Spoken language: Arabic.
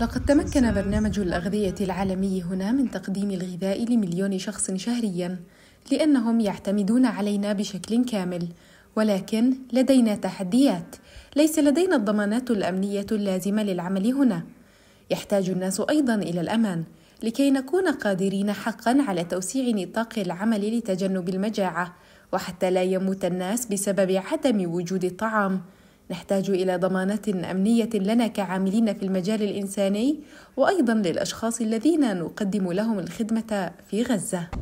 لقد تمكن برنامج الأغذية العالمي هنا من تقديم الغذاء لمليون شخص شهريا لأنهم يعتمدون علينا بشكل كامل ولكن لدينا تحديات ليس لدينا الضمانات الأمنية اللازمة للعمل هنا يحتاج الناس أيضا إلى الأمان لكي نكون قادرين حقا على توسيع نطاق العمل لتجنب المجاعة وحتى لا يموت الناس بسبب عدم وجود الطعام نحتاج إلى ضمانات أمنية لنا كعاملين في المجال الإنساني وأيضا للأشخاص الذين نقدم لهم الخدمة في غزة